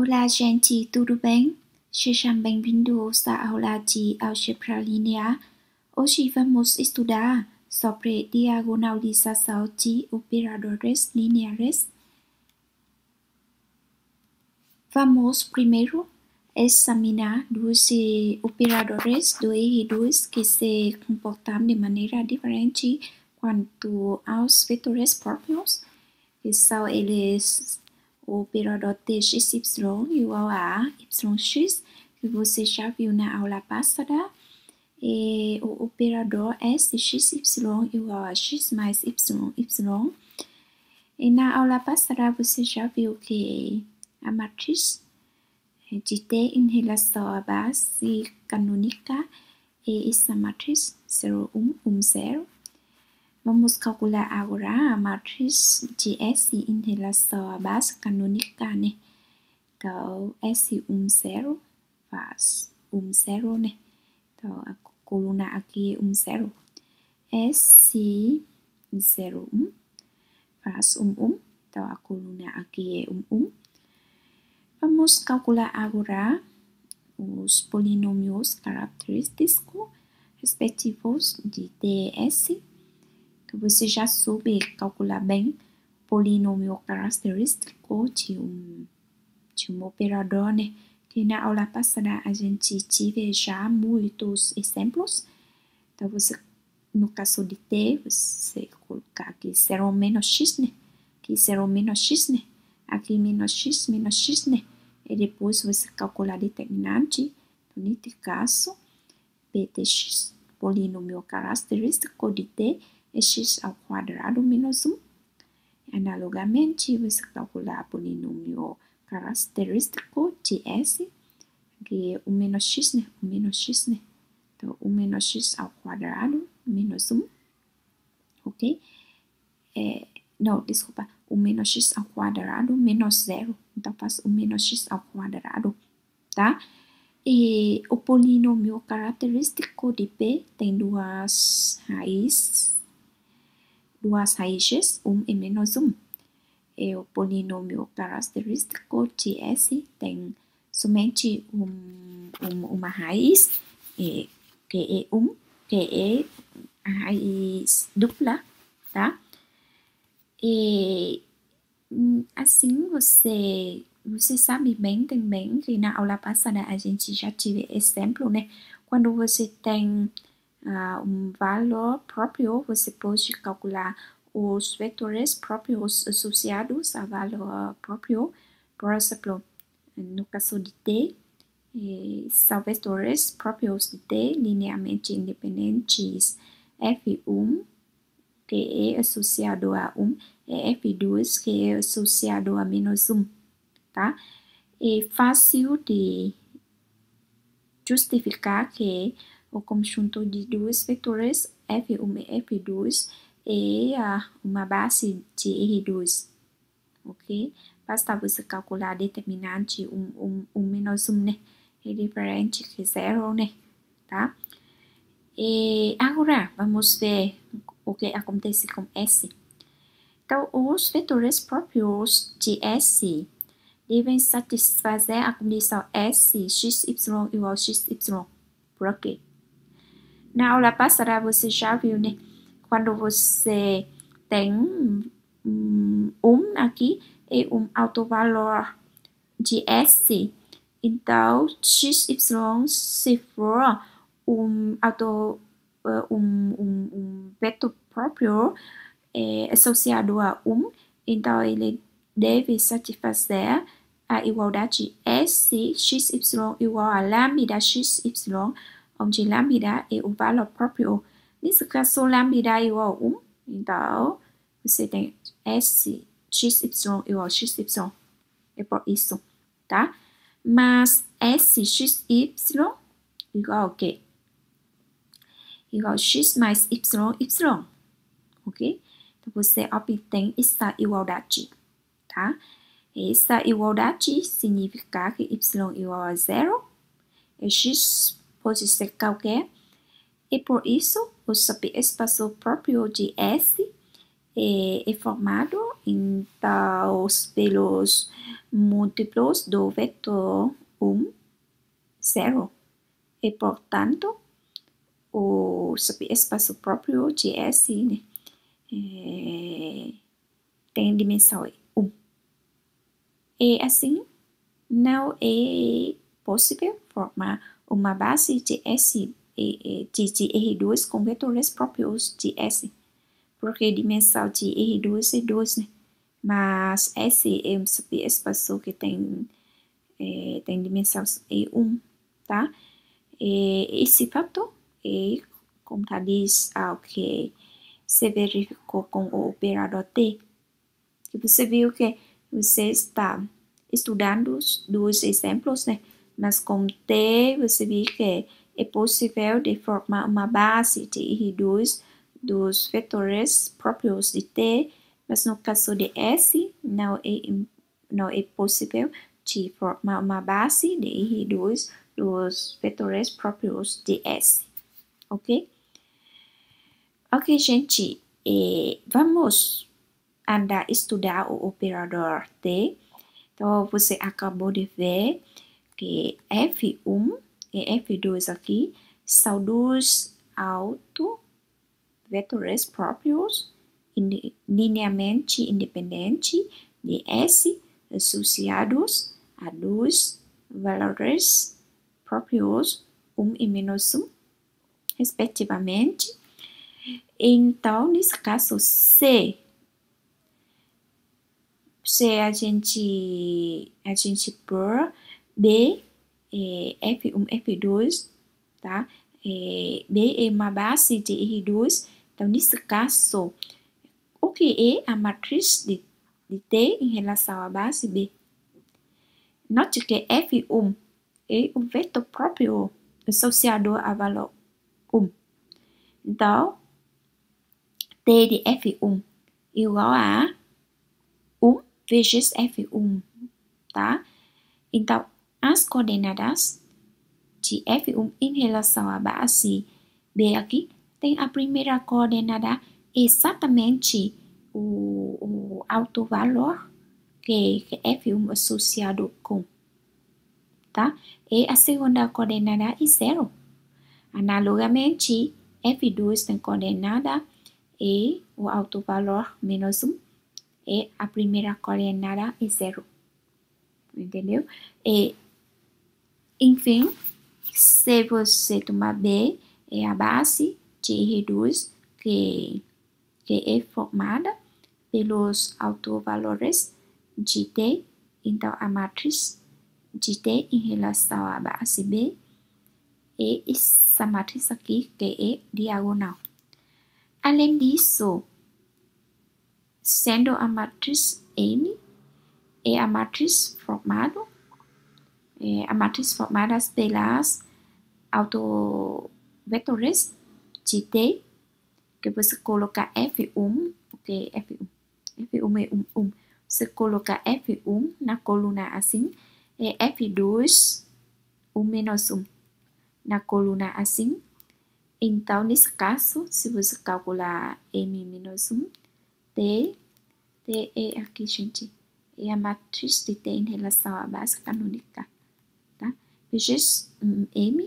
Olá, gente, tudo bem? Sejam bem-vindos à aula de álgebra linear. Hoje vamos estudar sobre diagonalização de operadores lineares. Vamos primeiro examinar dois eh, operadores dois e dois que se comportam de maneira diferente quanto aos vetores próprios. E são eles o Pirodotis XY igual a y que você já viu na aula passada. E é, o operador S é de XY igual a X mais YY. E na aula passada você já viu que é a matriz de T em relação à base canônica é essa matriz 0, 1, 1, 0. Vamos calcular ahora la matriz de S la relação à base canónica. né? Então, S10 faz 10, né? Então, a aquí es é 10. S01 faz 11. Então, a coluna aqui é 11. Vamos calcular ahora los polinomios característicos respectivos de TS. você já soube calcular bem polinômio característico de um, de um operador, né? Que na aula passada a gente tive já muitos exemplos. Então, você, no caso de T, você colocar aqui 0 menos x, né? Aqui 0 menos x, né? Aqui menos x, menos x, né? E depois você calcular determinante. Então, nesse caso, x polinômio característico de T, x ao quadrado menos 1. Analogamente, você calcula o polinômio característico de S, que é o menos x, né? O menos x, né? Então, o menos x ao quadrado menos 1, ok? É, não, desculpa, o menos x ao quadrado menos 0. Então, faço o menos x ao quadrado, tá? E o polinômio característico de P tem duas raízes Duas 사이시스 um imenozoom. El polinomio característico S tem somente um, um, uma raiz, é, que é 1, um, que é a raiz dupla, tá? E hum, assim você você sabe bem também que na aula passada a gente já tive exemplo, né? Quando você tem uh, um valor próprio, você pode calcular os vetores próprios associados a valor próprio. Por exemplo, no caso de T, eh, são vetores próprios de T linearmente independentes F1, que é associado a 1, e F2, que é associado a menos 1. Tá? É fácil de justificar que o conjunto de dois vetores F1 e F2 é uma base de R2. Ok? Basta você calcular a determinante 1, 1, 1 menos 1, né? É diferente que 0, né? Tá? E agora, vamos ver o que acontece com S. Então, os vetores próprios de S devem satisfazer a condição S, x, y igual x, y, por na aula passada você já viu, né? Quando você tem um aqui e um autovalor de S, então XY se for um auto eh, um, um, um vetor próprio é, associado a um então ele deve satisfazer a igualdade S, XY igual a lambda XY onde lambda é o valor próprio. nisso caso, lambda igual um então você tem S, XY igual a XY. É por isso, tá? Mas S, XY igual a quê? Igual a X mais Y, Y. Ok? Então, você obtém esta igualdade, tá? Essa igualdade significa que Y igual a zero e X ser qualquer. E por isso, o subespaço próprio de S é, é formado em tal, pelos múltiplos do vetor 1, 0. E, portanto, o subespaço próprio de S né, é, tem dimensão 1. E assim, não é possível formar uma base de S de R2 com vetores próprios de S, porque é dimensão de R2 é 2, né? mas S é um subespaço que tem, é, tem dimensão E1, tá? E esse fato é contradiz tá, ao que se verificou com o operador T. Que você viu que você está estudando os dois exemplos, né? Mas com T, você vê que é possível de formar uma base de R2 dos vetores próprios de T, mas no caso de S, não é, não é possível de formar uma base de R2 dos vetores próprios de S. Ok? Ok, gente. E é, vamos andar estudar o operador T. Então, você acabou de ver que F1 e F2 aqui são dois autos vetores próprios linearmente independentes de S associados a dois valores próprios, 1 e menos 1, respectivamente. Então, nesse caso, C se a gente a gente pôr B é, F1 F2 tá é, B é uma base de R2 então nesse caso o que é a matriz de, de T em relação à base B note que F1 é um vetor próprio associado a valor 1 então T de F1 igual a 1 vezes F1 tá então as coordenadas de F1 em relação à base b aqui tem a primeira coordenada exatamente o, o alto valor que, que F1 associado com, tá? E a segunda coordenada é zero. Analogamente, F2 tem coordenada e o alto valor menos 1 e a primeira coordenada é zero. Entendeu? E enfim, se você tomar B, é a base de reduz que, que é formada pelos autovalores de T, então a matriz de T em relação à base B é essa matriz aqui que é diagonal. Além disso, sendo a matriz M, é a matriz formada eh, a matriz formadas pelas las autovectores GT que você colocar F1 porque F1 F1 é um, um você colocar F1 na coluna assim é F2 o menos 1 na coluna assim então nesse caso se você calcular M menos 1 T T é aqui gente é a matriz de T em relação à base canônica Vejas um M,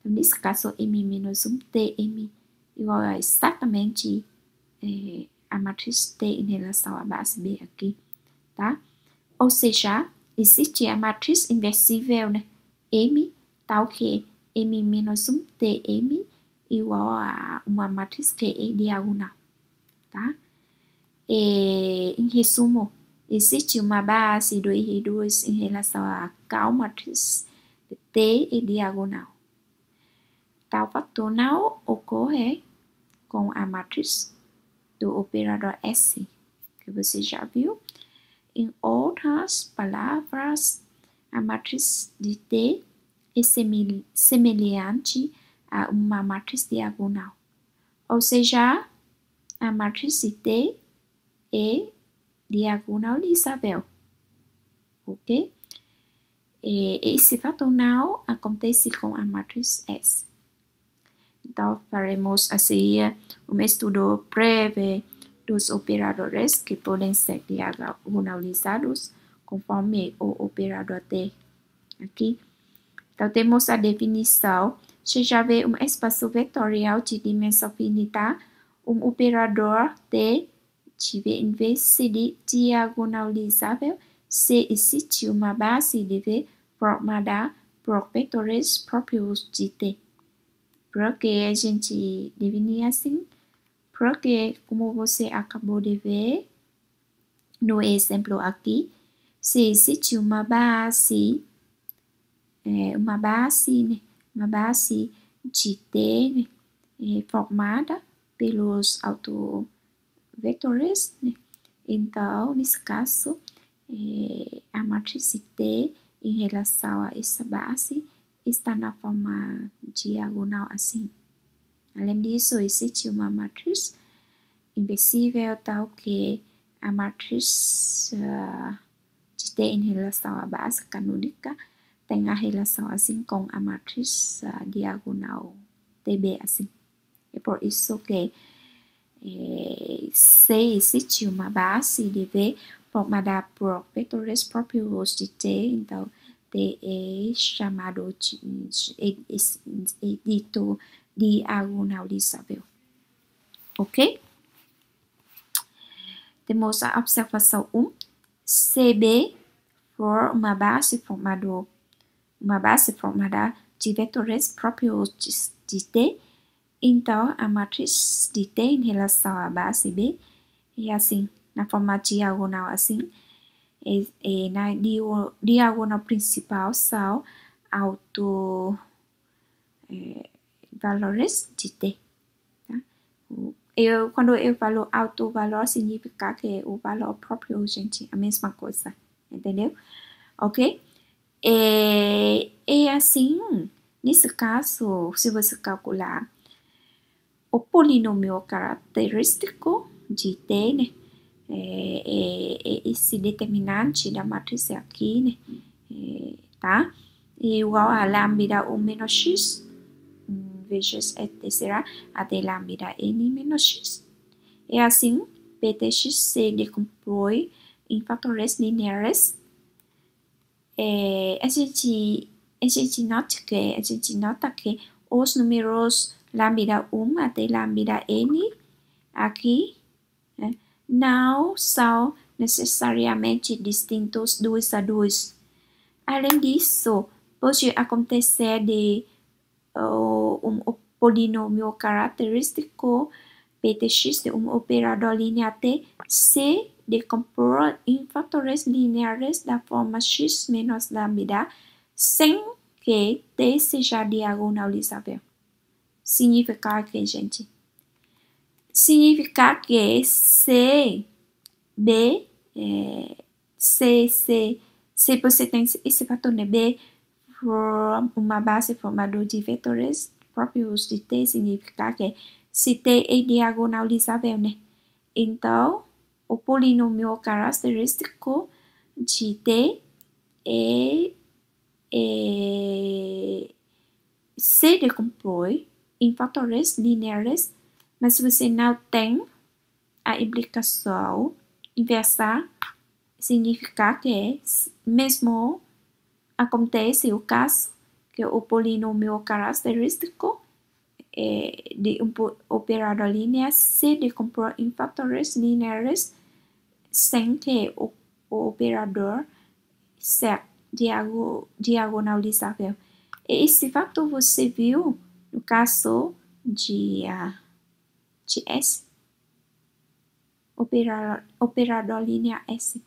então, nesse caso, M menos 1 TM igual a exatamente é, a matriz T em relação à base B aqui, tá? Ou seja, existe a matriz inversível, né? M tal que M menos 1 TM igual a uma matriz que é diagonal, tá? E, é, em resumo, existe uma base do r 2 em relação a qual matriz T e diagonal. Tal tá factorial ocorre com a matriz do operador S, que você já viu. Em outras palavras, a matriz de T é semelhante a uma matriz diagonal. Ou seja, a matriz de T é diagonalizável. Ok? esse eh, fator não acontece com a matriz S. Então, faremos assim um estudo breve dos operadores que podem ser diagonalizados conforme o operador T. Aqui. Então, temos a definição. Se já vê um espaço vetorial de dimensão finita, um operador T de V em V seria diagonalizável se existe uma base de V Promada Propectoris Propius Dite. Porque, gente, deveria assim. Porque, como você acabou de ver no exemplo aqui, se existe uma base, é, uma base, né? uma base de T né? é, formada pelos autovectores, né? então, nesse caso, é, a matriz T em relação a essa base está na forma diagonal assim. Além disso, existe uma matriz inversível tal que a matriz uh, de D em relação à base canônica tem a relação assim com a matriz uh, diagonal TB assim. É por isso que eh, se existe uma base de V, formada por vetores próprios de T, então T é chamado de é dito diagonalizável. Ok? Temos a observação 1. CB for uma base formada, uma base formada de vetores próprios de T. Então, a matriz de T em relação à base B é assim na forma diagonal assim, é, é, na diagonal principal são auto é, valores de t. Tá? Eu, quando eu falo auto valor, significa que o valor próprio, gente, é a mesma coisa, entendeu? Ok? E, e assim, nesse caso, se você calcular o polinômio característico de t, né? É, é, é, esse determinante da matriz é aqui, né? tá? Igual a lambda 1 menos x, vezes etc. Até lambda n menos x. É assim, ptx se decompõe em fatores lineares. É, a, gente, a gente nota que, a gente nota que os números lambda 1 até lambda n aqui, né? não são necessariamente distintos dos adultos. Além disso, pode acontecer de uh, um polinômio característico PTX de um operador linear T se decompor em fatores lineares da forma x menos lambda sem que T seja diagonalizável. Significa que, gente, significa que se é B, é, c c você tem esse fator de né? B, from uma base formada de vetores próprios de T, significa que é se T é diagonalizável, né? Então, o polinômio característico de T é, é se decompõe em fatores lineares mas você não tem a implicação inversa, significa que é mesmo acontece o caso que o polinômio característico é, de um operador linear se decompor em fatores lineares sem que o, o operador seja diago, diagonalizável. E esse fato você viu no caso de uh, de S, operador, operador linear S,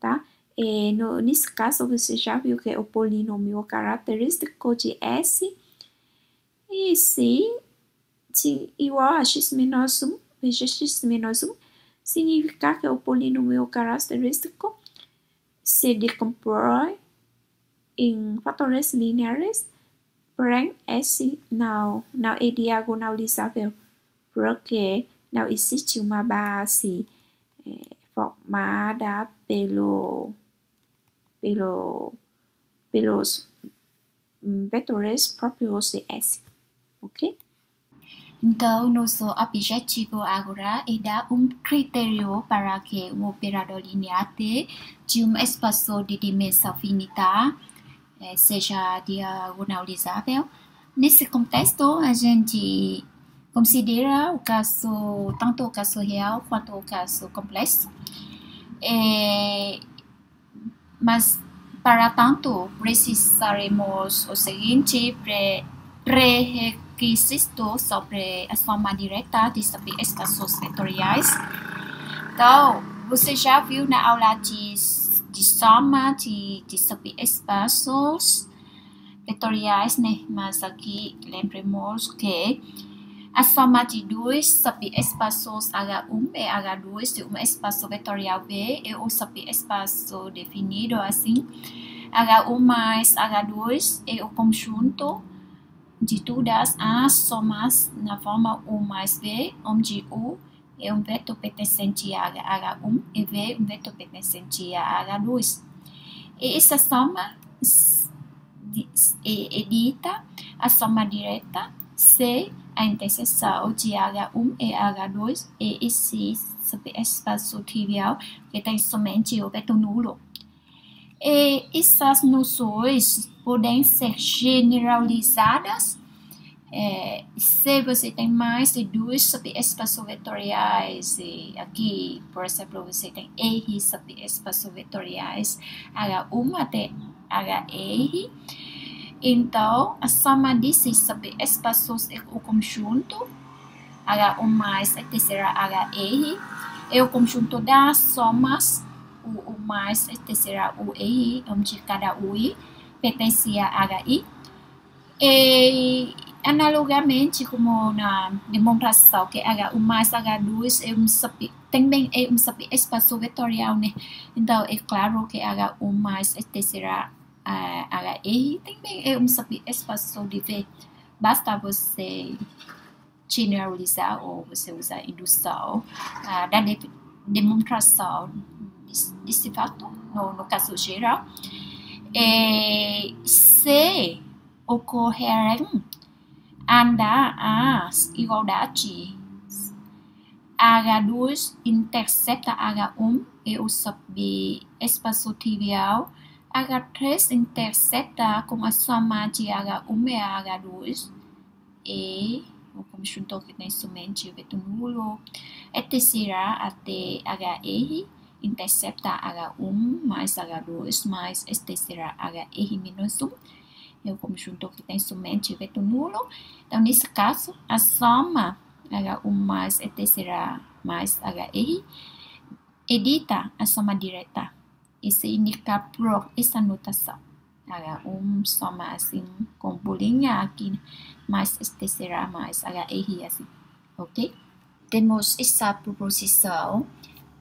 tá? E é, no, nesse caso, você já viu que é o polinômio característico de S e se, se igual a x menos 1, veja x menos 1, significa que é o polinômio característico se decompõe em fatores lineares, porém S não, não é diagonalizável porque não existe uma base é, formada pelo, pelo, pelos vetores próprios de S, ok? Então, nosso objetivo agora é dar um critério para que o operador linear T de um espaço de dimensão finita é, seja diagonalizável. Nesse contexto, a gente Considera o caso, tanto o caso real quanto o caso complexo. É, mas, para tanto, precisaremos o seguinte pré-requisito sobre a forma direta de saber espaços vetoriais. Então, você já viu na aula de, de soma de, de saber espaços vetoriais, né? Mas aqui lembremos que a soma de 2 subespaços H1 e H2 de um espaço vetorial B é um espaço definido assim. H1 mais H2 é o conjunto de todas as somas na forma U mais V, onde U é um vetor pertencente a H1 e V é um vetor pertencente a H2. E essa soma é, é dita a soma direta C a interseção de H1 e H2 e esse espaço trivial que tem somente o vetor nulo. E essas noções podem ser generalizadas é, se você tem mais de dois subespaços vetoriais, aqui, por exemplo, você tem R subespaços vetoriais H1 até HR, então, a soma desses subespaços é o conjunto H1 mais, etc. HR. É o conjunto das somas U1 mais, etc. UR, onde cada UI pertence a HI. E, analogamente, como na demonstração que H1 mais H2 é um sub, também é um subespaço vetorial, né? Então, é claro que H1 mais, etc. HI, também é um espaço livre. Basta você generalizar ou você usar indução uh, da de, demonstração desse fato, no, no caso geral. E é, se andar as igualdades H2 intercepta H1 e o sub espaço trivial Agatres intercepta com a sua magia uma luz e o conjunto que tem somente o nulo. Etecirá até HR intercepta H1 mais H2 mais este será HR menos 1. É o conjunto que tem somente o vetor Então, nesse caso, a soma H1 mais este será mais HR edita a soma direta significa por essa notação. Agora, um soma assim com bolinha aqui, né? mais este será mais agora, é assim, ok? Temos essa proposição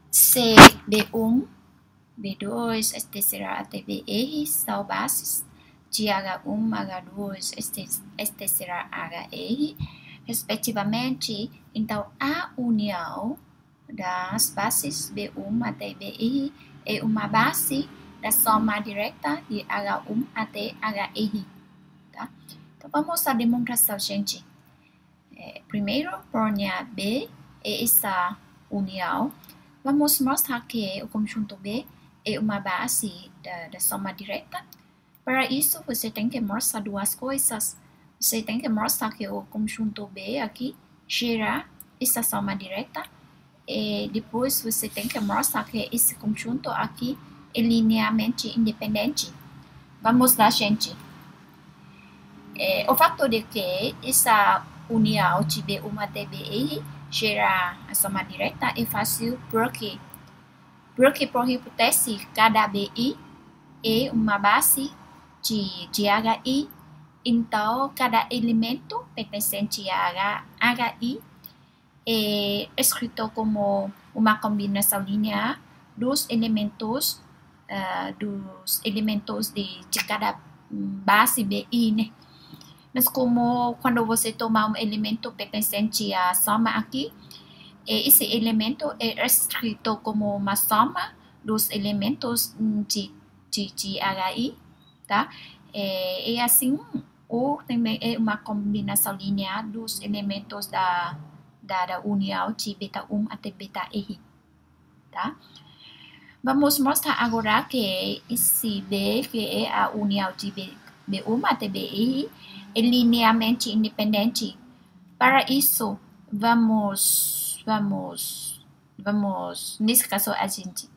C, B1, B2, este será até BR, são bases de H1, H2, este, este será HR, respectivamente. Então, a união das bases B1 até BR é uma base da soma direta de H1 até HR. Tá? Então, vamos à demonstração, gente. É, primeiro, linha B é essa união. Vamos mostrar que é o conjunto B é uma base da, da soma direta. Para isso, você tem que mostrar duas coisas. Você tem que mostrar que o conjunto B aqui gera essa soma direta e é, depois você tem que mostrar que esse conjunto aqui é linearmente independente. Vamos lá, gente. É, o fato de que essa união de uma DBI gera a soma direta é fácil porque, porque por hipótese, cada BI é uma base de, de HI, então cada elemento pertencente a HI Eh, escrito como una combinación lineal, dos elementos, eh, dos elementos de, cada base BI. Mas como cuando você toma un elemento perteneciente a soma aquí, eh, ese elemento es escrito como una soma dos elementos de, de, de HI, tá? É, e assim, ou dos elementos de união de beta 1 até beta ehi tá? Vamos mostrar agora que esse B que é a união de B1 até BI é linearmente independente. Para isso, vamos, vamos, vamos, nesse caso a gente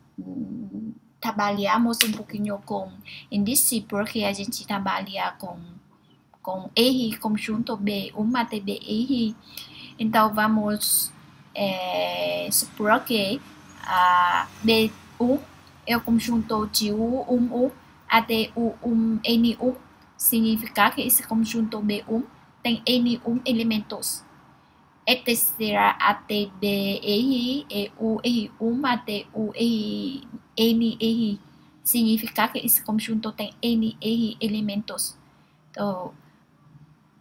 trabalhamos um pouquinho com índice porque a gente trabalha com com R conjunto B1 até ehi então vamos é, supor que a D1 é o conjunto de U1U até U1N1. Significa que esse conjunto B1 tem N1 elementos. Etc. até BEI, EUI1 até UEI, Significa que esse conjunto tem N elementos. Então,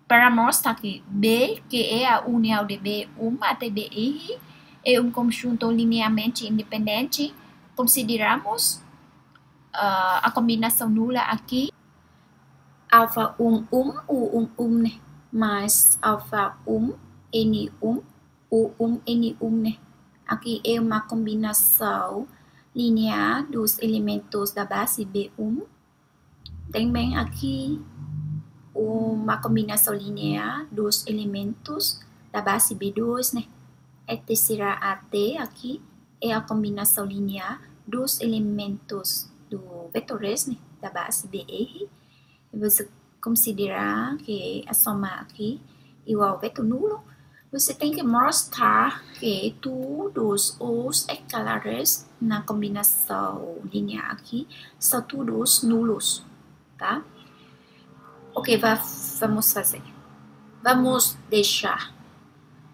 Paramostaki B, que é a união de B, uma TBI é um conjunto linearmente independente. Consideramos uh, a combinação nula aqui. Alfa 1, 1, U1, 1, né? Mais alfa 1, N1, U1, N1, né? Aqui é uma combinação linear dos elementos da base B1. Também aqui uma combinação linear dos elementos da base B2, né? Este é será AT aqui, é a combinação linear dos elementos do vetor S, né? Da base BR. Você considerar que a soma aqui é igual ao vetor nulo. Você tem que mostrar que todos os escalares na combinação linear aqui são todos nulos, tá? Ok, va, vamos fazer. Vamos deixar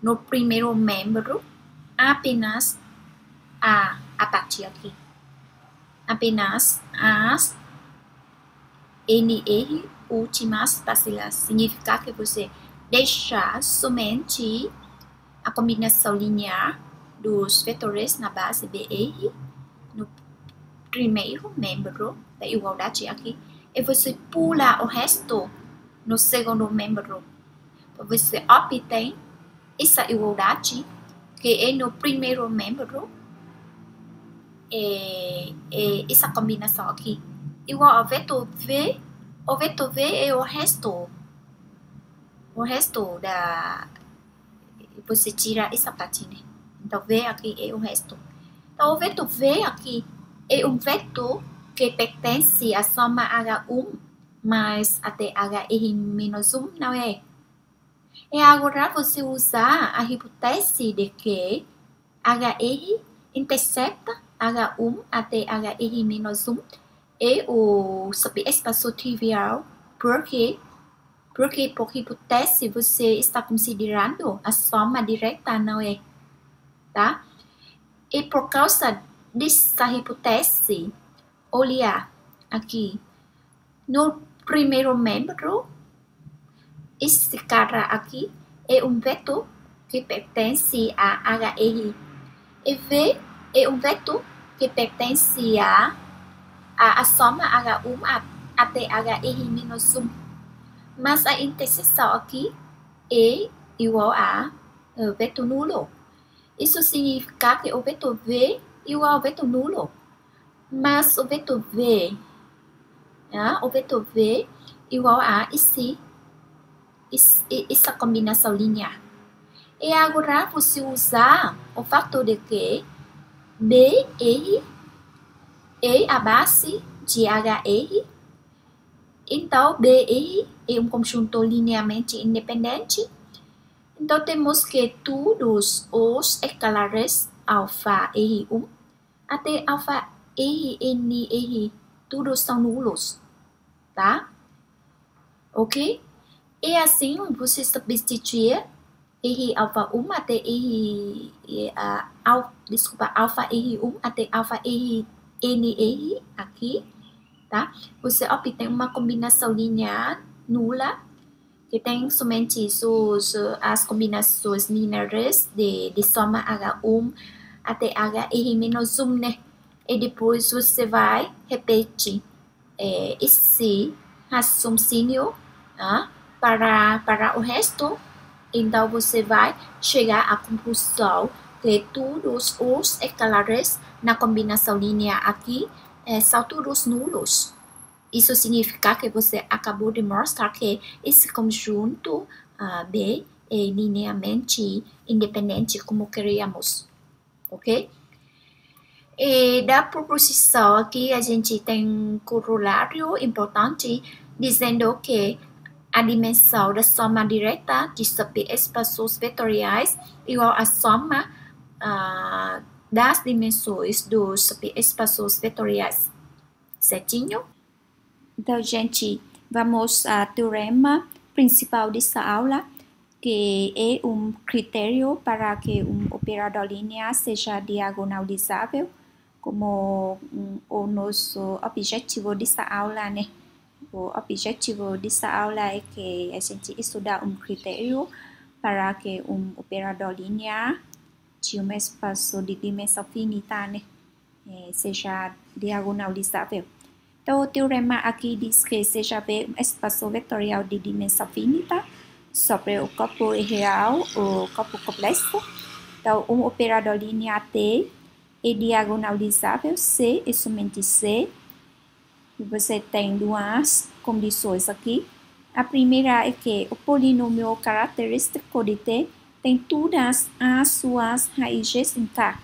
no primeiro membro apenas a, a partir aqui. Apenas as NR últimas parcelas. Significa que você deixa somente a combinação linear dos vetores na base BR no primeiro membro da igualdade aqui e você pula o resto no segundo membro. Você obtém essa igualdade que é no primeiro membro. É, é essa combinação aqui igual ao vetor V. O vetor V é o resto. O resto da. Você tira essa parte, né? Então, V aqui é o resto. Então, o vetor V aqui é um vetor que pertence à soma H1 mais até HR-1 não é? E é agora você usa a hipótese de que HR intercepta H1 até HR-1 e o subespaço trivial porque porque por hipótese você está considerando a soma direta, não é? Tá? E por causa dessa hipótese, olhar aqui. No primeiro membro, esse cara aqui é um vetor que pertence a HR. E V é um vetor que pertence a, a, a soma H1 até HR menos 1. Mas a interseção aqui é igual a eh, vetor nulo. Isso significa que o vetor V igual ao vetor nulo. Mas o vetor V, tá? o vetor V igual a esse, essa combinação linear. E agora você usar o fator de que BR é a base de HR. Então, BR é um conjunto linearmente independente. Então, temos que todos os escalares alfa R1 até alfa erre, ene, erre, tudo são nulos, tá? Ok? E assim você substituir R alfa 1 até R, uh, al, desculpa, alfa r 1 até alfa erre, n erre aqui, tá? Você obtém uma combinação linear nula que tem somente os, as combinações lineares de, de soma H1 até HR menos 1, né? E depois você vai repetir é, esse raciocínio tá? para, para o resto. Então você vai chegar à conclusão que todos os escalares na combinação linear aqui é, são todos nulos. Isso significa que você acabou de mostrar que esse conjunto uh, B é linearmente independente como queríamos, ok? E da proposição que a gente tem corolário importante dizendo que a dimensão da soma direta de subespaços vetoriais igual à soma uh, das dimensões dos subespaços vetoriais. Certinho? Então, gente, vamos ao teorema principal dessa aula, que é um critério para que um operador linear seja diagonalizável como o nosso objetivo dessa aula, né? O objetivo dessa aula é que a gente estudar um critério para que um operador linear de um espaço de dimensão finita, né? É, seja diagonalizável. Então, o teorema aqui diz que seja um espaço vetorial de dimensão finita sobre o corpo real ou corpo complexo. Então, um operador linear T e diagonalizável C é somente C. E você tem duas condições aqui. A primeira é que o polinômio característico de T tem todas as suas raízes intactas.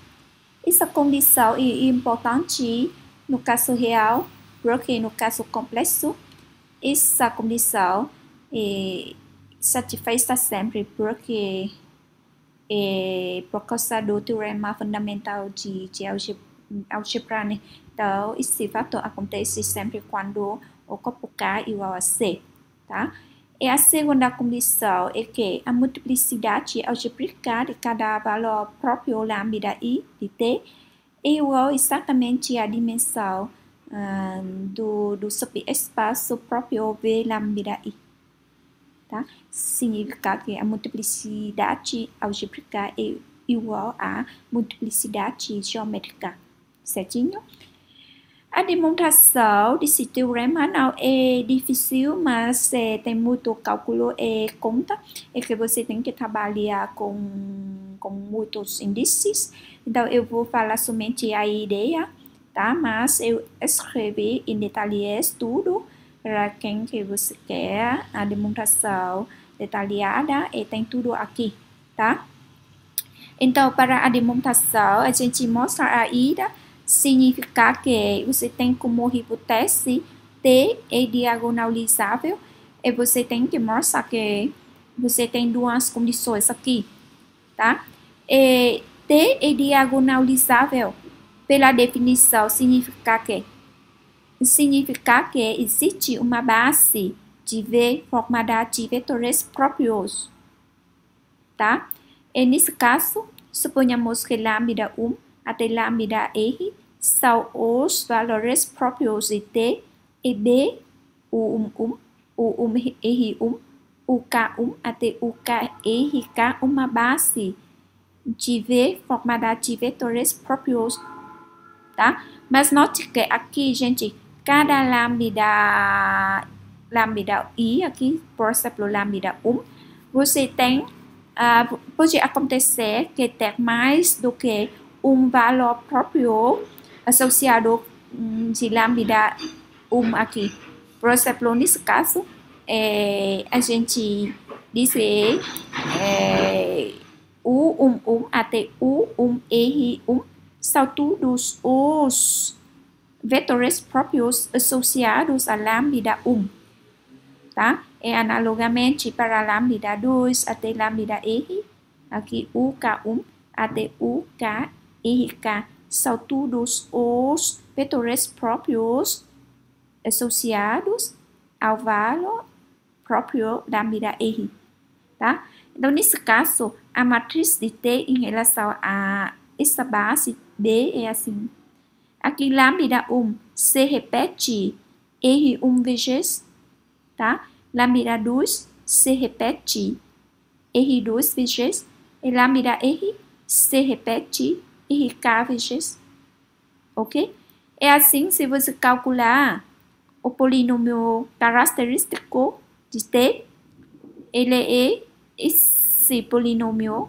Essa condição é importante no caso real, porque no caso complexo, essa condição é eh, satisfeita sempre porque e por causa do teorema fundamental de, de álgebra, Então, esse fator acontece sempre quando o corpo K igual a C, tá? E a segunda condição é que a multiplicidade algebraica de cada valor próprio lambda i de t é igual exatamente à dimensão do, do subespaço próprio v lambda i tá? que a multiplicidade algébrica é igual à multiplicidade geométrica, certinho? A demonstração desse teorema não é difícil, mas é, tem muito cálculo e é, conta, é que você tem que trabalhar com, com muitos índices. Então, eu vou falar somente a ideia, tá? Mas eu escrevi em detalhes tudo para quem que você quer a demonstração detalhada e tem tudo aqui, tá? Então, para a demonstração, a gente mostra aí ida, significa que você tem como hipótese T é diagonalizável e você tem que mostrar que você tem duas condições aqui, tá? E T é diagonalizável, pela definição, significa que significa que existe uma base de V formada de vetores próprios. Tá? E nesse caso, suponhamos que lambda 1 até lambda R são os valores próprios de T e B, U1, U1, R1, UK1 até UKRK, uma base de V formada de vetores próprios. Tá? Mas note que aqui, gente, Cada lambda làm bị aqui por exemplo lambda 1 você tem uh, pode acontecer que tem mais do que um valor próprio associado de lambda 1 aqui por exemplo nesse caso é, a gente disse é, u um até U1R1 são todos os vetores próprios associados tá? é a lambda 1, tá? E analogamente para lambda 2 até lambda R, aqui UK1 até UKRK são todos os vetores próprios associados ao valor próprio lambda R, tá? Então, nesse caso, a matriz de T em relação a essa base B é assim. Aqui lambda 1 se repete R1 vezes, tá? Lambda 2 se repete R2 vezes, e lambda r se repete RK vezes, ok? É assim se você calcular o polinômio característico de T, ele é esse polinômio,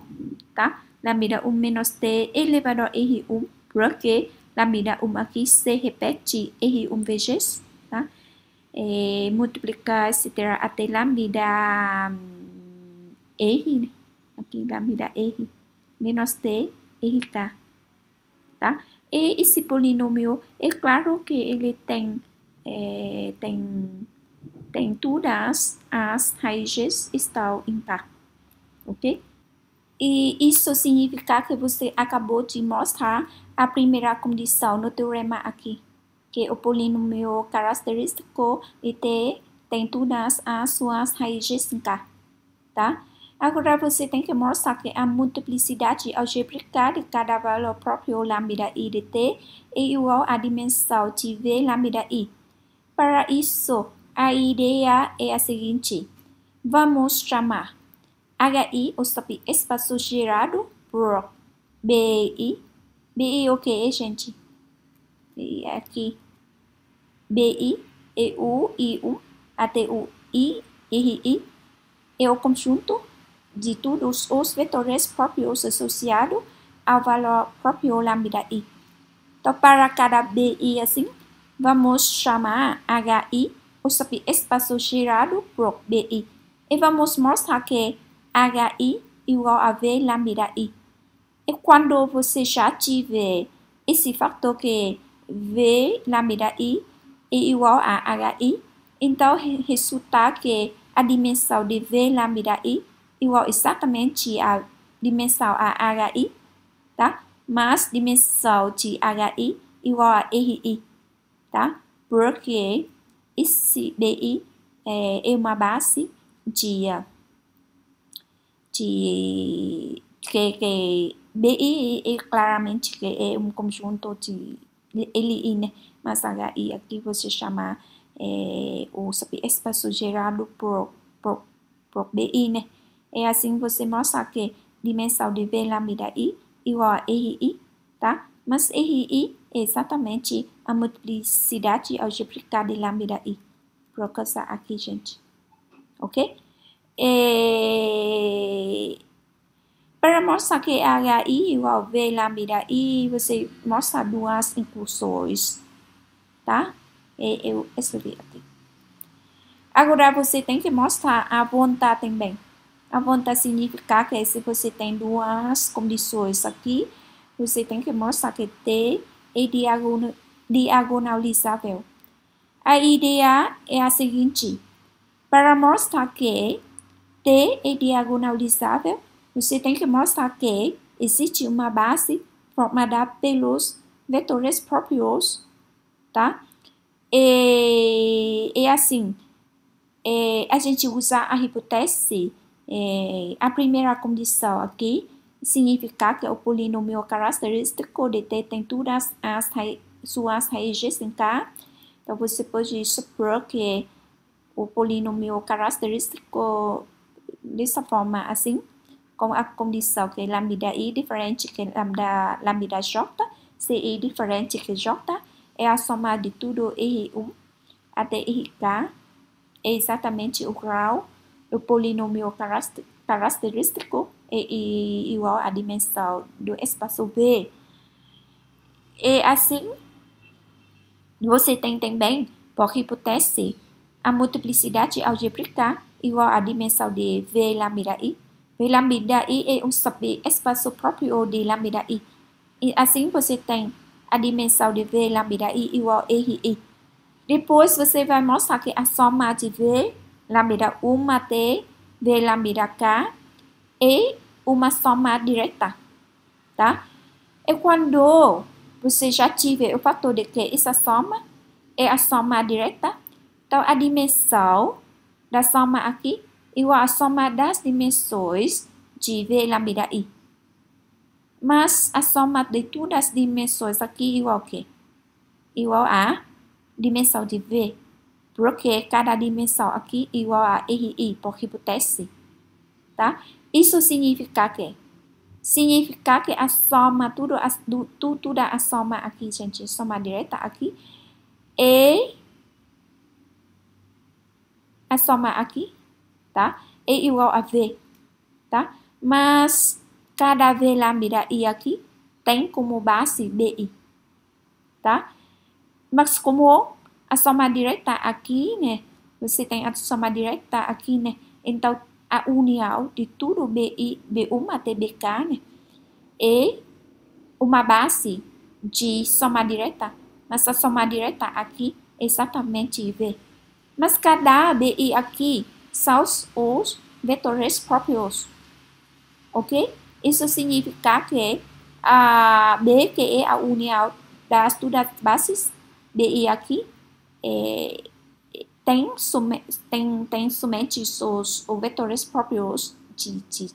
tá? Lambda 1 menos T elevado a R1, porque dá um aqui C repete R um vezes, tá? É, multiplicar, etc. Até dá R, né? aqui dá R, menos T, RK, tá? tá? E esse polinômio, é claro que ele tem, é, tem, tem todas as raízes estão impar, ok? E isso significa que você acabou de mostrar a primeira condição no teorema aqui, que o polinômio característico de T tem todas as suas raízes K, tá? Agora você tem que mostrar que a multiplicidade algébrica de cada valor próprio lambda i de T é igual à dimensão de V lambda i. Para isso, a ideia é a seguinte. Vamos chamar HI, o stop espaço girado, rock. BI, BI o que, gente? BI aqui. BI, EU, IU, ATU, I, i É o conjunto de todos os vetores próprios associados ao valor próprio lambda i. Então, para cada BI assim, vamos chamar HI, o subespaço girado por BI. E vamos mostrar que HI igual a V lambda I. E quando você já tiver esse fator que é V lambda I é igual a HI, então resulta que é a dimensão de V lambda I igual exatamente a dimensão a HI, tá? Mas dimensão de HI igual a RI, tá? Porque esse DI eh, é uma base de que cái cái é claramente que é um conjunto de ele né mas aí aqui você chama é, o espaço gerado por por por bi né é assim você mostra que dimensão de v lambda i igual a ri tá mas ri é exatamente a multiplicidade algébrica de lambda i por causa aqui gente ok é... Para mostrar que HI igual V lambda I, você mostra duas incursões, tá? Eu escrevi aqui. Agora você tem que mostrar a vontade também. A vontade significa que se você tem duas condições aqui, você tem que mostrar que T é diagonal, diagonalizável. A ideia é a seguinte. Para mostrar que T é diagonalizável, você tem que mostrar que existe uma base formada pelos vetores próprios, tá? E, e assim, e a gente usa a hipótese, a primeira condição aqui significa que o polinômio característico de T tem todas as raiz, suas raízes em K. Então, você pode supor que o polinômio característico dessa forma assim com a condição que lambda i diferente que lambda lambda j i diferente que j é a soma de tudo r 1 até rk é exatamente o grau do polinômio característico e igual à dimensão do espaço V. E assim, você tá tem também, por hipótese, a multiplicidade algébrica igual a dimensão de V lambda i. V lambda i é um espaço próprio de lambda i. E assim você tem a dimensão de V lambda i igual a RI. Depois você vai mostrar que a soma de V lambda uma T, V lambda K é uma soma direta, tá? E é quando você já tiver o fator de que essa soma é a soma direta, então a dimensão da soma aqui igual a soma das dimensões de V lambda I. Mas a soma de todas as dimensões aqui igual a quê? Igual a dimensão de V, porque cada dimensão aqui igual a RI por hipótese, tá? Isso significa que significa que a soma tudo a, tudo a soma aqui gente soma direta aqui é a é soma aqui, tá? É igual a V, tá? Mas cada V lambda I aqui tem como base BI, tá? Mas como a soma direta aqui, né? Você tem a soma direta aqui, né? Então, a união de tudo BI, B1 até BK, né? É uma base de soma direta. Mas a soma direta aqui é exatamente V. Mas cada e aqui são os vetores próprios. Ok? Isso significa que a B, que é a união das duas bases e aqui, é, tem, some, tem, tem somente os, os vetores próprios de, de,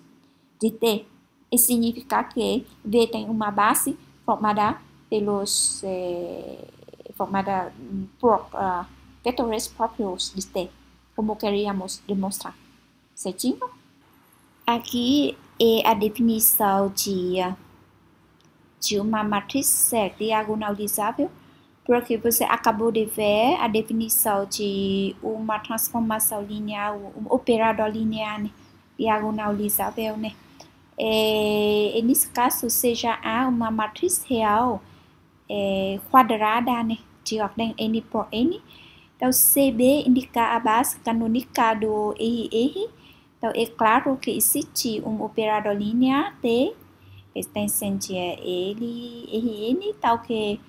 de T. Isso significa que V tem uma base formada pelos é, formada hum, por uh, ah, Gatorade próprios de como queríamos demonstrar, certinho? Aqui é a definição de, de uma matriz diagonalizável, porque você acabou de ver a definição de uma transformação linear, um operador linear diagonalizável, né? É, nesse caso, seja A uma matriz real é, quadrada, né? de ordem n por n, então, CB indica a base canônica do RR, então é claro que existe um operador linear T, pertencente a ele, RN, tal que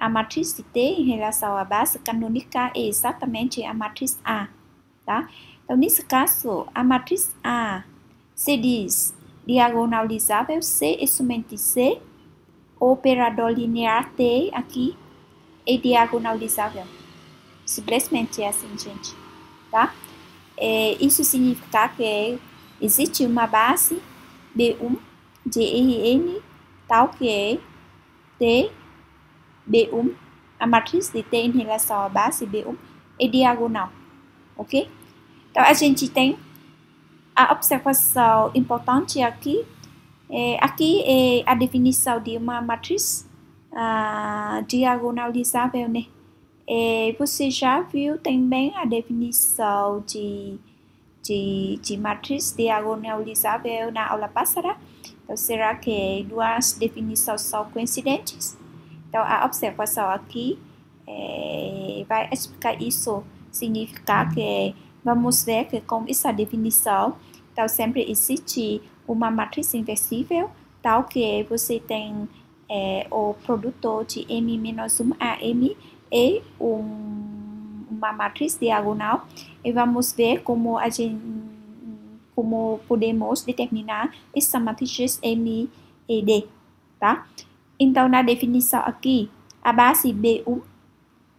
a matriz T em relação à base canônica é exatamente a matriz A, tá? Então, nesse caso, a matriz A se diz diagonalizável C é somente C, o operador linear T aqui é diagonalizável. Simplesmente assim, gente, tá? É, isso significa que existe uma base B1 de RN tal que é T B1. A matriz de T em relação à base B1 é diagonal, ok? Então, a gente tem a observação importante aqui. É, aqui é a definição de uma matriz uh, diagonalizável, né? É, você já viu também a definição de, de, de matriz diagonalizável na aula passada? Então, será que é duas definições são coincidentes? Então, a observação aqui é, vai explicar isso. Significa que é, vamos ver que com essa definição, então sempre existe uma matriz inversível, tal que você tem é, o produto de M menos 1 a M e é um, uma matriz diagonal e vamos ver como a gente como podemos determinar essa matriz M e D, tá? Então, na definição aqui, a base B1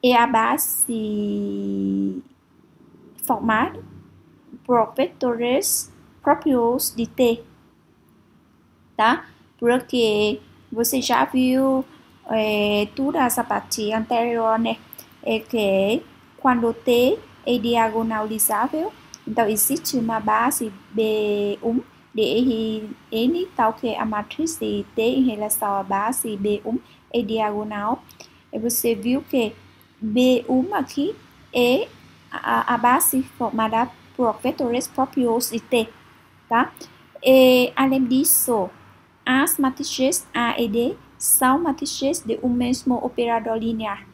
é a base formada por vetores próprios de T, tá? Porque você já viu toda tú das a anterior, né? É que é quando T é diagonalizável, então existe uma base B1 de N tal que é a matriz de T em relação à base B1 é diagonal. E você viu que B1 aqui é a, a base formada por vetores próprios de T, tá? E além disso, as matrizes A e D são matrizes de um mesmo operador linear.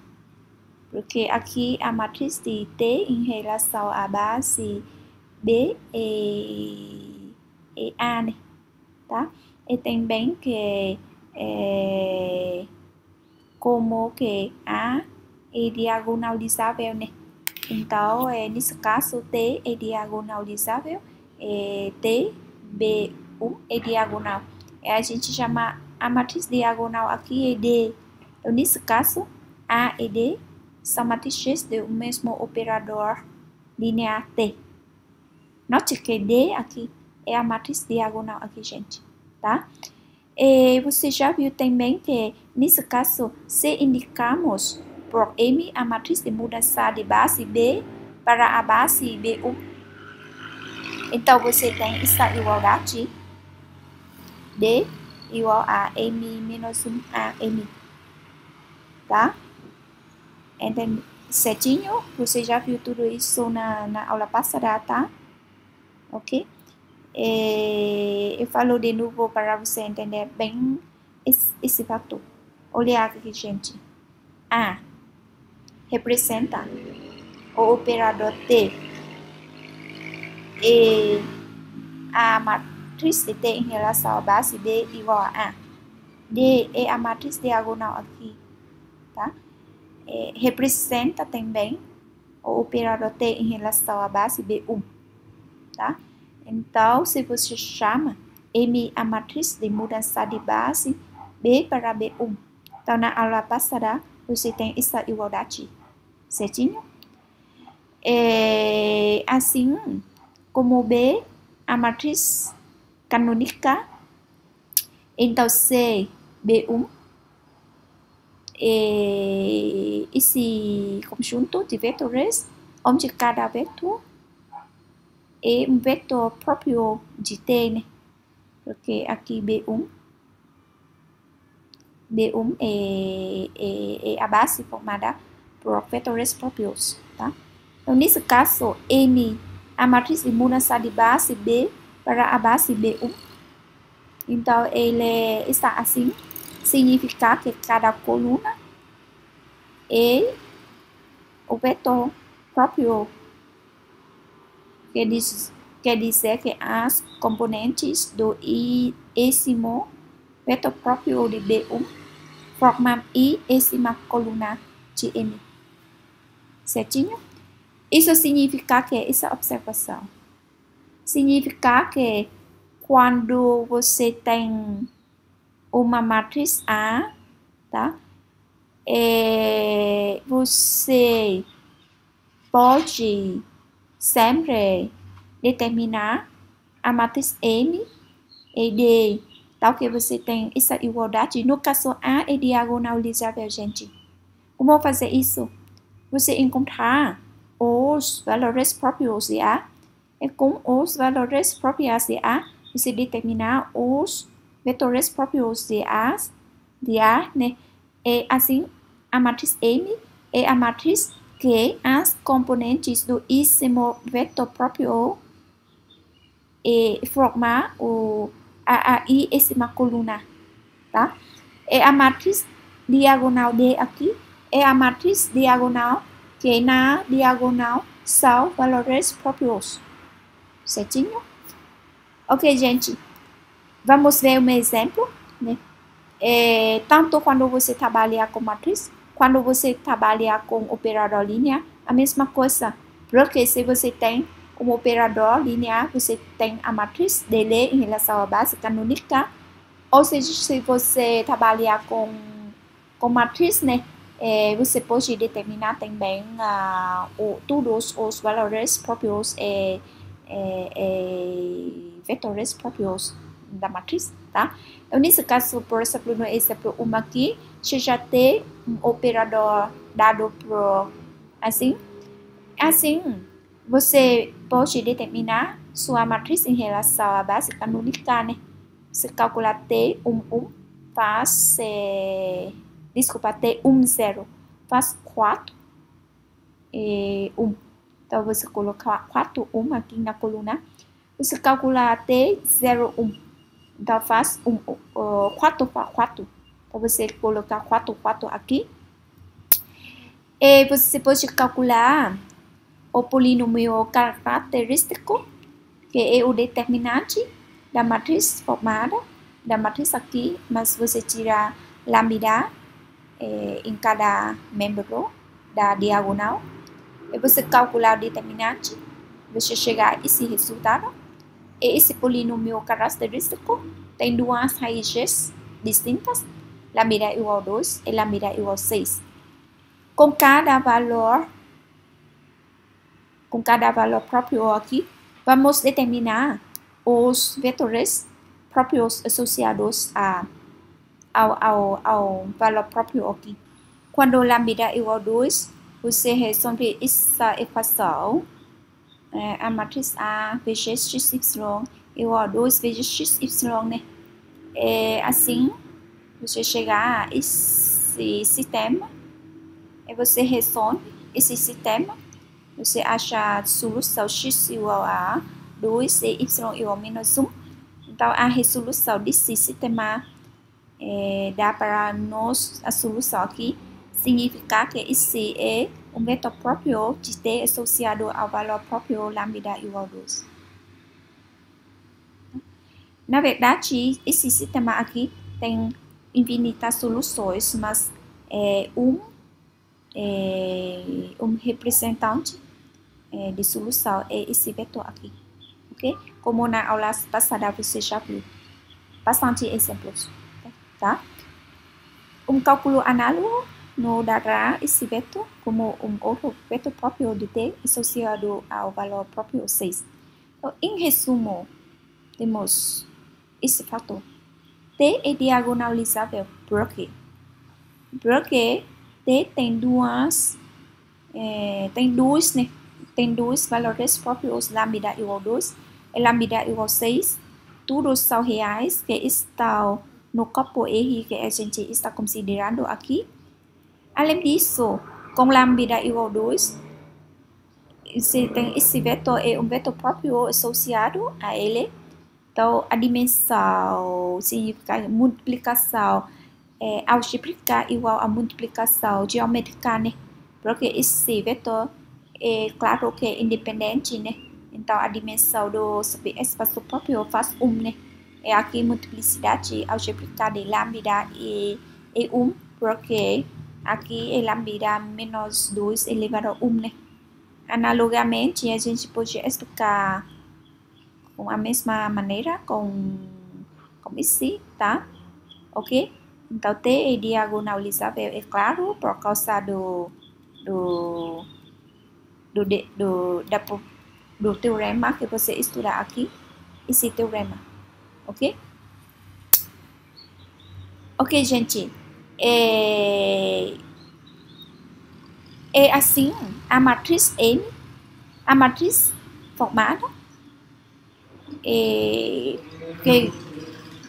Porque aqui a matriz de T em relação a base B e, e A, né? tá? E também que é, como que A é diagonalizável, né? Então, é, nesse caso, T é diagonalizável, é, T, b U é diagonal. É, a gente chama a matriz diagonal aqui é D. Então, nesse caso, A e D são matrizes do mesmo operador linear T. Note que D aqui é a matriz diagonal aqui, gente, tá? E você já viu também que, nesse caso, se indicamos por M a matriz de mudança de base B para a base B1, então você tem essa igualdade D igual a m menos 1 a m Tá? And certinho, você já viu tudo isso na, na aula passada, tá? Ok? E é, eu falo de novo para você entender bem esse, esse fato. Olha aqui, gente. A representa o operador T. E a matriz matriz T em relação à base B igual a A. D é a matriz diagonal aqui, tá? É, representa também o operador T em relação à base B1, tá? Então, se você chama M a matriz de mudança de base B para B1, então na aula passada você tem essa igualdade, certinho? É, assim como B, a matriz canônica. Então, C, B1. Eh, e esse conjunto de vetores onde cada vetor é um vetor próprio de T, né? Porque aqui B1 B1 é, é, é a base formada por vetores próprios, tá? Então, nesse caso, N, a matriz imuna está de base B para a base B1. Então, ele está assim. Significa que cada coluna é o vetor próprio. Quer dizer, quer dizer é que as componentes do décimo vetor próprio de B1 formam I décima coluna de M Certinho? Isso significa que essa observação significa que quando você tem uma matriz A, tá? É, você pode sempre determinar a matriz M e D, tal tá? que você tem essa igualdade. No caso, A é diagonalizável, gente. Como fazer isso? Você encontrar os valores próprios de A é com os valores próprios de A, você determinar os vetores próprios de A, de A né? e assim a matriz M é a matriz que as componentes do íssimo vetor próprio e é formar o a, a ésima coluna, tá? É a matriz diagonal D aqui, é a matriz diagonal que na diagonal são valores próprios certinho? Ok, gente. Vamos ver um exemplo, né? É, tanto quando você trabalha com matriz, quando você trabalha com operador linear, a mesma coisa. Porque se você tem um operador linear, você tem a matriz dele em relação à base canônica. Ou seja, se você trabalha com, com matriz, né? É, você pode determinar também uh, o, todos os valores próprios. É, é, é, vetores próprios da matriz, tá? Então, nesse caso, por exemplo, no exemplo 1 aqui, você já tem um operador dado por assim. Assim, você pode determinar sua matriz em relação à base canônica, né? Você calcula T11 faz, é, desculpa, T10 faz 4 e 1. Então, você coloca 4, 1 aqui na coluna. Você calcula até 0, 1. Então, faz um, uh, 4 para 4. Então, você colocar 4, 4 aqui. E você pode calcular o polinômio característico, que é o determinante da matriz formada, da matriz aqui, mas você tira lambda é, eh, em cada membro da diagonal. E é você calcular o determinante, você chegar a esse resultado. E esse polinômio característico tem duas raízes distintas, lambda igual 2 e lambda igual 6. Com cada valor, com cada valor próprio aqui, vamos determinar os vetores próprios associados a, ao, ao, ao valor próprio aqui. Quando lambda igual 2, você resolve essa equação. É, a matriz A vezes XY igual a 2 vezes XY, né? É, assim, você chegar a esse sistema. E você resolve esse sistema. Você acha a solução X igual a 2 e Y igual a menos 1. Então, a resolução desse sistema é, dá para nós a solução aqui significa que esse é um vetor próprio de t associado ao valor próprio lambda igual 2. Na verdade, esse sistema aqui tem infinitas soluções, mas é um, é, um representante é, de solução é esse vetor aqui. Ok? Como na aula passada você já viu. Bastante exemplos. Tá? Um cálculo análogo no dará esse vetor como um outro vetor próprio de t associado ao valor próprio 6. Então, em resumo, temos esse fato T é diagonalizável porque, porque T tem duas é, tem dois né? tem dois valores é próprios lambda igual 2 e lambda igual 6 todos são reais que estão no copo R que a gente está considerando aqui Além disso, con la vida Igodus, se tem esse vetor é um vetor próprio associado a ele. Então, a dimensão significa multiplicação, é, algebraica igual a multiplicação geométrica, né? Porque esse vetor é claro que é independente, né? Então, a dimensão do espaço próprio faz um, né? É aqui multiplicidade algébrica de lambda e, e um, porque Aqui ele abrirá menos 2 elevado a 1, né? Analogamente, a gente pode explicar com a mesma maneira com, com esse, tá? Ok? Então, T é diagonalizável, é claro, por causa do, do, do, do, da, do teorema que você estuda aqui, esse teorema, ok? Ok, gente. É, é assim, a matriz M, a matriz formada, é, que,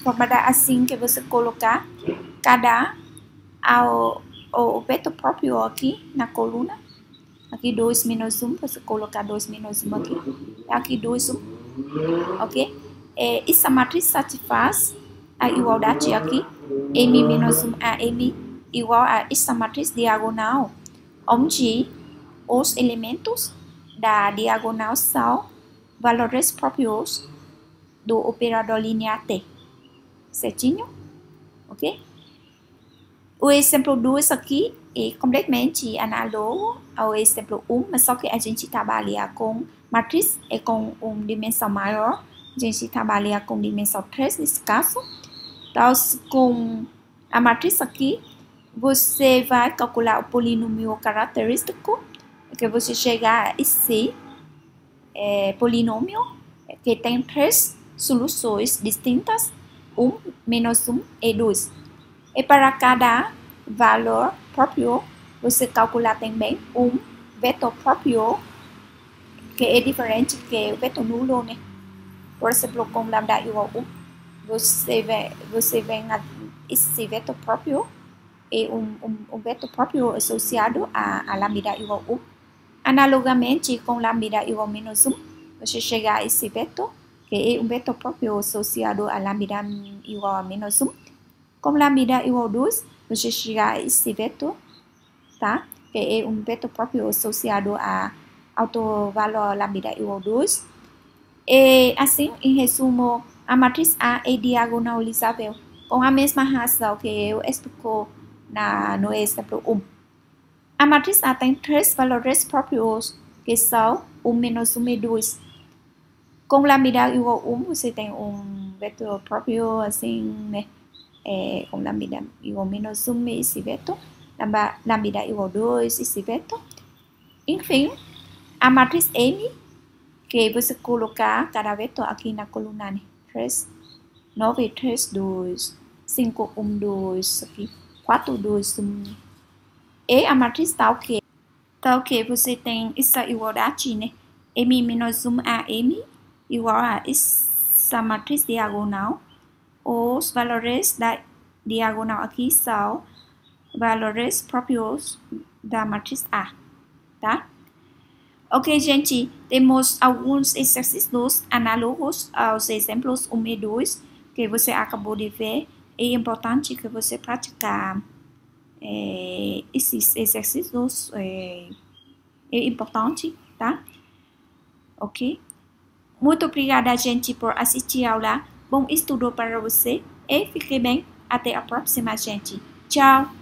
formada assim que você colocar cada ao, ao vetor próprio aqui na coluna. Aqui 2 menos 1, um, você colocar 2 menos 1 um aqui. Aqui 2, 1. Um. Ok? É, essa matriz satisfaz are equal aqui. M menos minusum a amy igual a esta matriz diagonal onde os elementos da diagonal são valores próprios do operador linear T. Certinho? Ok? O exemplo 2 aqui é completamente análogo ao exemplo 1, um, mas só que a gente trabalha com matriz e com uma dimensão maior. A gente trabalha com dimensão 3 nesse caso. Então, com a matriz aqui, você vai calcular o polinômio característico, que você chega a esse é, polinômio, que tem três soluções distintas, 1, menos 1 e 2. E para cada valor próprio, você calcula também um vetor próprio, que é diferente que o vetor nulo, né? Por exemplo, com lambda igual a 1 você vai, você vai na, esse veto próprio e um, um, um vetor próprio associado à, à lambda igual a 1. Analogamente, com lambda é igual a menos 1, você chega a esse veto, que é um veto próprio associado a lambda igual a menos 1. Com lambda igual a 2, você chega a esse veto, tá? que é um veto próprio associado a autovalor lambda igual a 2. E assim, em resumo, a matriz A é diagonalizável com a mesma razão que eu explicou na, no exemplo 1. A matriz A tem três valores próprios, que são 1 menos 1 e 2. Com lambda igual a 1, você tem um vetor próprio assim, né? É, com lambda igual a menos 1 e esse vetor. Lambda, lambda igual a 2 e esse vetor. Enfim, a matriz M, que você colocar cada vetor aqui na coluna, né? 3, 9, 3, 2, 5, 1, 2, 4, 2, 1. E a matriz tal tá que, tal tá que você tem está igual a G, né? M menos 1 a M igual a essa matriz diagonal. Os valores da diagonal aqui são valores próprios da matriz A, tá? Ok, gente, temos alguns exercícios análogos aos exemplos 1 e 2 que você acabou de ver. É importante que você pratique é, esses exercícios. É, é importante, tá? Ok? Muito obrigada, gente, por assistir a aula. Bom estudo para você e fique bem. Até a próxima, gente. Tchau!